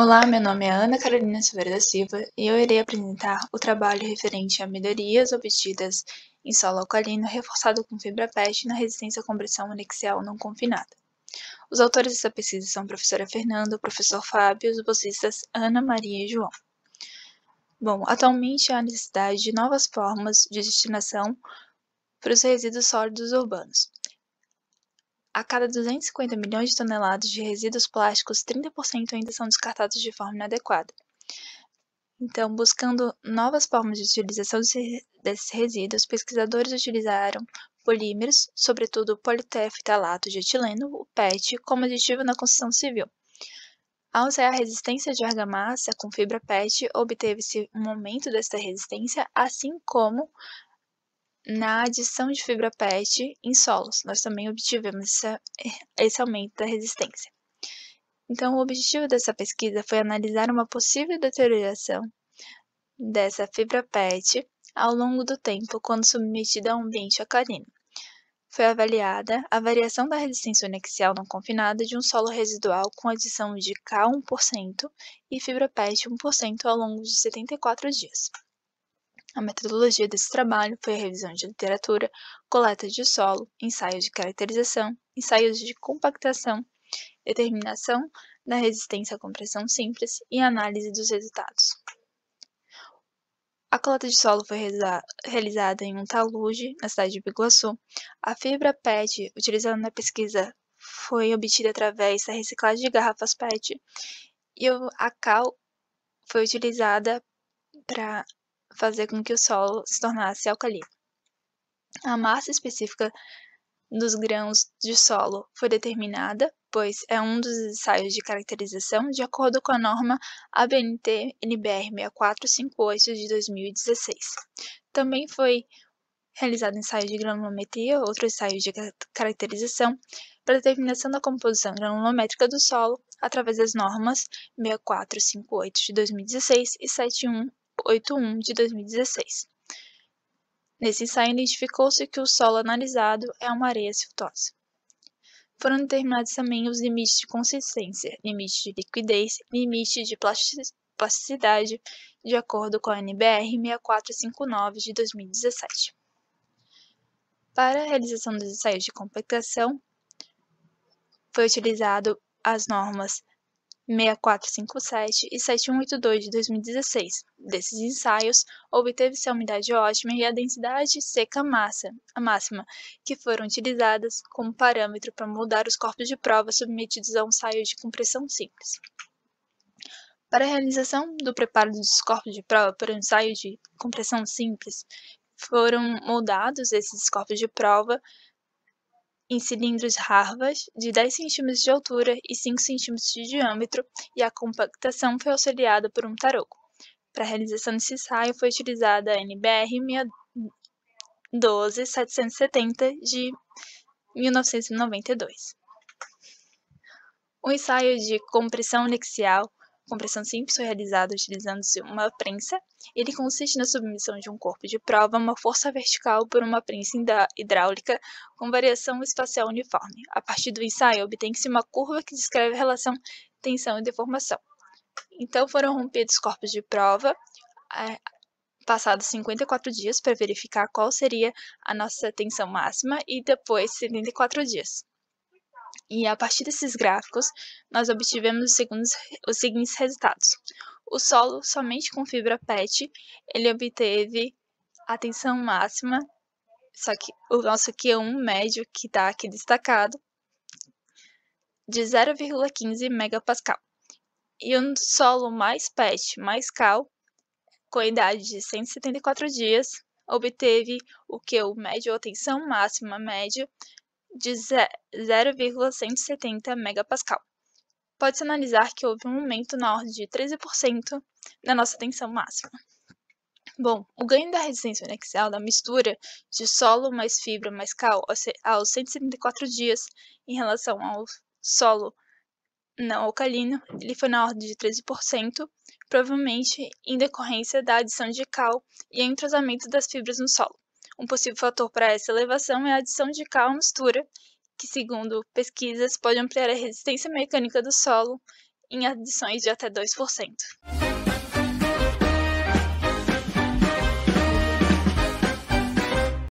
Olá, meu nome é Ana Carolina Silveira da Silva e eu irei apresentar o trabalho referente a melhorias obtidas em solo alcalino reforçado com fibra PET na resistência à compressão anexial não confinada. Os autores dessa pesquisa são a professora Fernanda, o professor Fábio e os bolsistas Ana Maria e João. Bom, atualmente há necessidade de novas formas de destinação para os resíduos sólidos urbanos. A cada 250 milhões de toneladas de resíduos plásticos, 30% ainda são descartados de forma inadequada. Então, buscando novas formas de utilização desses resíduos, pesquisadores utilizaram polímeros, sobretudo o politeftalato de etileno, o PET, como aditivo na construção civil. Ao usar a resistência de argamassa com fibra PET, obteve-se um aumento dessa resistência, assim como na adição de fibra PET em solos, nós também obtivemos essa, eh, esse aumento da resistência. Então, o objetivo dessa pesquisa foi analisar uma possível deterioração dessa fibra PET ao longo do tempo quando submetida a um ambiente alcalino. Foi avaliada a variação da resistência anexial não confinada de um solo residual com adição de K 1% e fibra PET 1% ao longo de 74 dias. A metodologia desse trabalho foi a revisão de literatura, coleta de solo, ensaios de caracterização, ensaios de compactação, determinação da resistência à compressão simples e análise dos resultados. A coleta de solo foi realizada em um talude, na cidade de Biguaçu. A fibra PET, utilizada na pesquisa, foi obtida através da reciclagem de garrafas PET. E a cal foi utilizada para fazer com que o solo se tornasse alcalino. A massa específica dos grãos de solo foi determinada, pois é um dos ensaios de caracterização de acordo com a norma ABNT NBR 6458 de 2016. Também foi realizado ensaio de granulometria, outro ensaio de caracterização, para determinação da composição granulométrica do solo através das normas 6458 de 2016 e 71 81 de 2016. Nesse ensaio, identificou-se que o solo analisado é uma areia siltosa. Foram determinados também os limites de consistência, limite de liquidez, limite de plasticidade, de acordo com a NBR 6459 de 2017. Para a realização dos ensaios de compactação, foi utilizado as normas 6457 e 7182 de 2016. Desses ensaios, obteve-se a umidade ótima e a densidade seca massa, a máxima, que foram utilizadas como parâmetro para moldar os corpos de prova submetidos a um ensaio de compressão simples. Para a realização do preparo dos corpos de prova para um ensaio de compressão simples, foram moldados esses corpos de prova em cilindros Harvas de 10 cm de altura e 5 cm de diâmetro, e a compactação foi auxiliada por um taroco. Para a realização desse ensaio foi utilizada a NBR 12770 de 1992. O ensaio de compressão nexial compressão simples realizada utilizando-se uma prensa. Ele consiste na submissão de um corpo de prova a uma força vertical por uma prensa hidráulica com variação espacial uniforme. A partir do ensaio, obtém-se uma curva que descreve a relação tensão e deformação. Então foram rompidos corpos de prova, passados 54 dias para verificar qual seria a nossa tensão máxima e depois 74 dias e a partir desses gráficos, nós obtivemos os, segundos, os seguintes resultados. O solo, somente com fibra PET, ele obteve a tensão máxima, só que o nosso Q1 médio, que está aqui destacado, de 0,15 MPa. E um solo mais PET, mais cal, com idade de 174 dias, obteve o que o médio ou tensão máxima média de 0,170 MPa. Pode-se analisar que houve um aumento na ordem de 13% na nossa tensão máxima. Bom, o ganho da resistência uniaxial da mistura de solo mais fibra mais cal aos 174 dias em relação ao solo não alcalino, ele foi na ordem de 13%, provavelmente em decorrência da adição de cal e entrosamento das fibras no solo. Um possível fator para essa elevação é a adição de cal à mistura, que, segundo pesquisas, pode ampliar a resistência mecânica do solo em adições de até 2%.